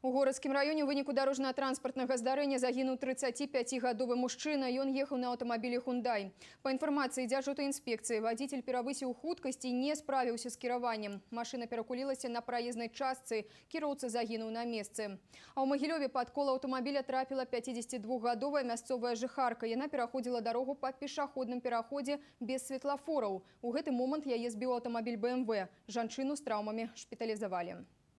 У городском районе в вынику дорожно-транспортного здоровья загинул 35-годовый мужчина, и он ехал на автомобиле «Хундай». По информации дяжутой инспекции, водитель перевысил худкость и не справился с кированием. Машина перекулилась на проездной частце, кировца загинул на месте. А у Могилеве под коло автомобиля трапила 52-годовая мясцовая жихарка, и она переходила дорогу по пешеходном переходе без светлофоров. У этот момент я сбил автомобиль БМВ. Жаншину с травмами шпитализовали.